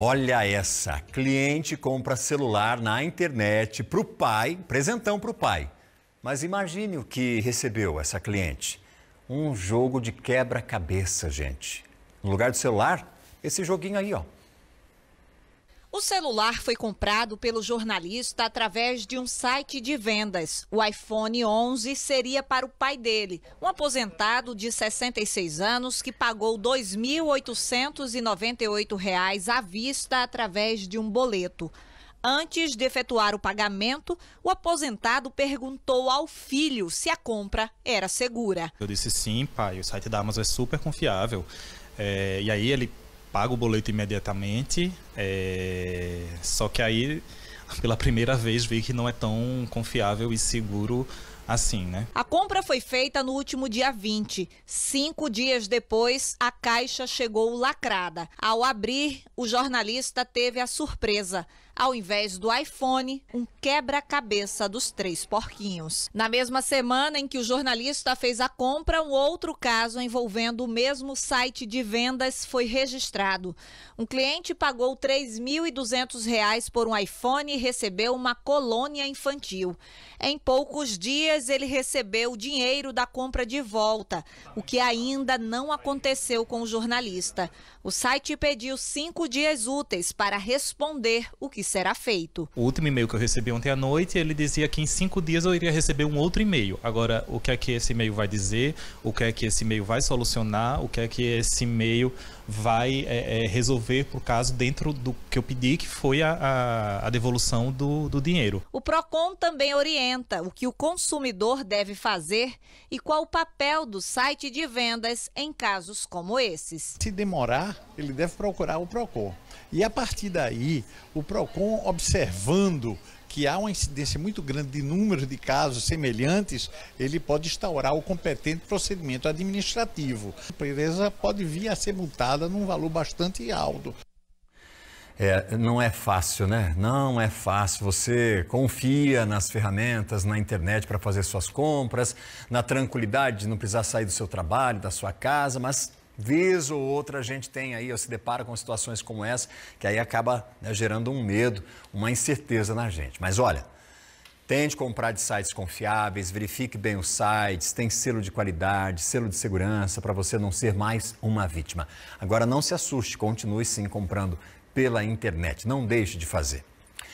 Olha essa, cliente compra celular na internet para o pai, presentão para o pai. Mas imagine o que recebeu essa cliente. Um jogo de quebra-cabeça, gente. No lugar do celular, esse joguinho aí, ó. O celular foi comprado pelo jornalista através de um site de vendas. O iPhone 11 seria para o pai dele, um aposentado de 66 anos que pagou R$ 2.898 à vista através de um boleto. Antes de efetuar o pagamento, o aposentado perguntou ao filho se a compra era segura. Eu disse sim, pai, o site da Amazon é super confiável. É, e aí ele paga o boleto imediatamente. É... Só que aí, pela primeira vez, vi que não é tão confiável e seguro assim, né? A compra foi feita no último dia 20. Cinco dias depois, a caixa chegou lacrada. Ao abrir, o jornalista teve a surpresa ao invés do iPhone, um quebra-cabeça dos três porquinhos. Na mesma semana em que o jornalista fez a compra, um outro caso envolvendo o mesmo site de vendas foi registrado. Um cliente pagou R$ 3.200 por um iPhone e recebeu uma colônia infantil. Em poucos dias, ele recebeu o dinheiro da compra de volta, o que ainda não aconteceu com o jornalista. O site pediu cinco dias úteis para responder o que será feito. O último e-mail que eu recebi ontem à noite, ele dizia que em cinco dias eu iria receber um outro e-mail. Agora, o que é que esse e-mail vai dizer? O que é que esse e-mail vai solucionar? O que é que esse e-mail vai é, é, resolver por caso dentro do que eu pedi, que foi a, a, a devolução do, do dinheiro. O PROCON também orienta o que o consumidor deve fazer e qual o papel do site de vendas em casos como esses. Se demorar, ele deve procurar o PROCON. E a partir daí, o PROCON observando que há uma incidência muito grande de número de casos semelhantes, ele pode instaurar o competente procedimento administrativo. A empresa pode vir a ser multada num valor bastante alto. É, não é fácil, né? Não é fácil. Você confia nas ferramentas, na internet para fazer suas compras, na tranquilidade de não precisar sair do seu trabalho, da sua casa, mas Vez ou outra a gente tem aí, se depara com situações como essa, que aí acaba né, gerando um medo, uma incerteza na gente. Mas olha, tente comprar de sites confiáveis, verifique bem os sites, tem selo de qualidade, selo de segurança para você não ser mais uma vítima. Agora não se assuste, continue sim comprando pela internet, não deixe de fazer.